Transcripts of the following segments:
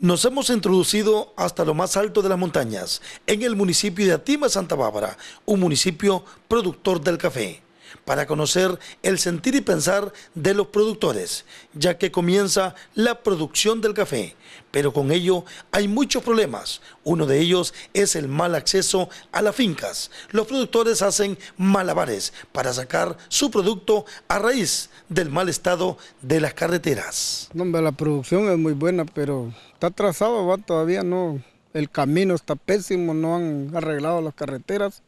Nos hemos introducido hasta lo más alto de las montañas, en el municipio de Atima, Santa Bárbara, un municipio productor del café para conocer el sentir y pensar de los productores, ya que comienza la producción del café. Pero con ello hay muchos problemas. Uno de ellos es el mal acceso a las fincas. Los productores hacen malabares para sacar su producto a raíz del mal estado de las carreteras. la producción es muy buena, pero está atrasado, va, todavía no. El camino está pésimo, no han arreglado las carreteras,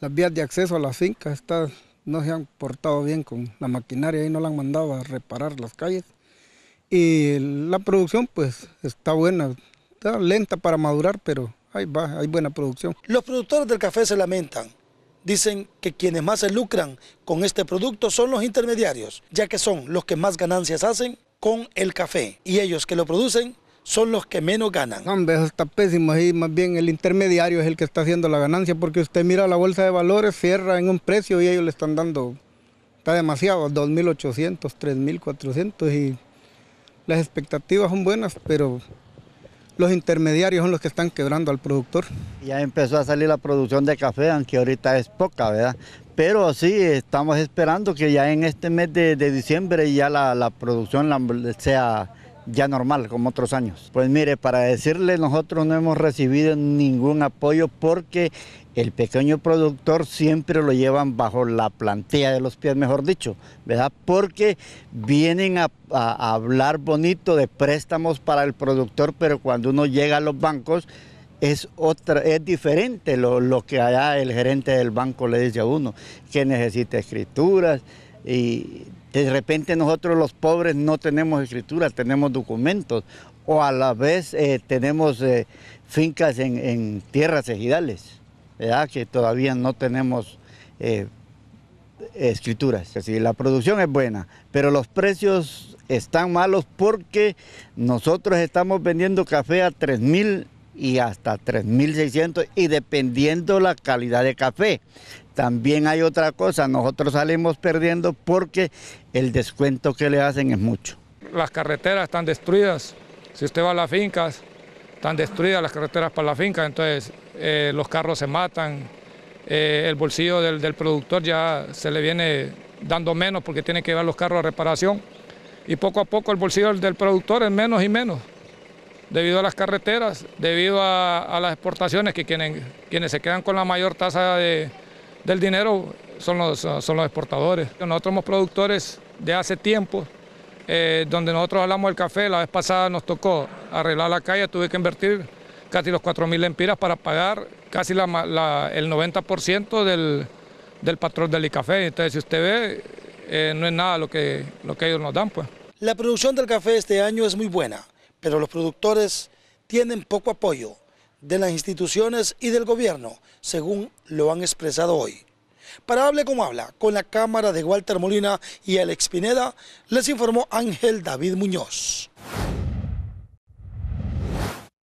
las vías de acceso a las fincas están no se han portado bien con la maquinaria y no la han mandado a reparar las calles. Y la producción pues está buena, está lenta para madurar, pero ahí va, hay buena producción. Los productores del café se lamentan. Dicen que quienes más se lucran con este producto son los intermediarios, ya que son los que más ganancias hacen con el café. Y ellos que lo producen son los que menos ganan. Hombre, eso está pésimo. Y más bien el intermediario es el que está haciendo la ganancia, porque usted mira la bolsa de valores, cierra en un precio y ellos le están dando, está demasiado, 2.800, 3.400 y las expectativas son buenas, pero los intermediarios son los que están quebrando al productor. Ya empezó a salir la producción de café, aunque ahorita es poca, ¿verdad? Pero sí, estamos esperando que ya en este mes de, diciembre ya la, producción sea ya normal como otros años. Pues mire, para decirle, nosotros no hemos recibido ningún apoyo porque el pequeño productor siempre lo llevan bajo la plantilla de los pies, mejor dicho, ¿verdad? Porque vienen a, hablar bonito de préstamos para el productor, pero cuando uno llega a los bancos es otra, es diferente lo, lo que allá el gerente del banco le dice a uno, que necesita escrituras y de repente nosotros los pobres no tenemos escrituras, tenemos documentos o a la vez eh, tenemos eh, fincas en, tierras ejidales, que todavía no tenemos eh, escrituras. Así, la producción es buena, pero los precios están malos porque nosotros estamos vendiendo café a 3.000 y hasta 3.600 y dependiendo la calidad de café. También hay otra cosa, nosotros salimos perdiendo porque el descuento que le hacen es mucho. Las carreteras están destruidas, si usted va a las fincas, están destruidas las carreteras para las fincas, entonces eh, los carros se matan, eh, el bolsillo del, productor ya se le viene dando menos porque tiene que llevar los carros a reparación y poco a poco el bolsillo del, productor es menos y menos debido a las carreteras, debido a, las exportaciones que quienes se quedan con la mayor tasa de, del dinero son los, son los exportadores. Nosotros somos productores de hace tiempo, eh, donde nosotros hablamos del café, la vez pasada nos tocó arreglar la calle, tuve que invertir casi los 4.000 empiras para pagar casi el 90% del, patrón del café, Entonces, si usted ve, eh, no es nada lo que, lo que ellos nos dan. pues. La producción del café este año es muy buena, pero los productores tienen poco apoyo de las instituciones y del gobierno, según lo han expresado hoy. Para Hable como Habla, con la cámara de Walter Molina y Alex Pineda, les informó Ángel David Muñoz.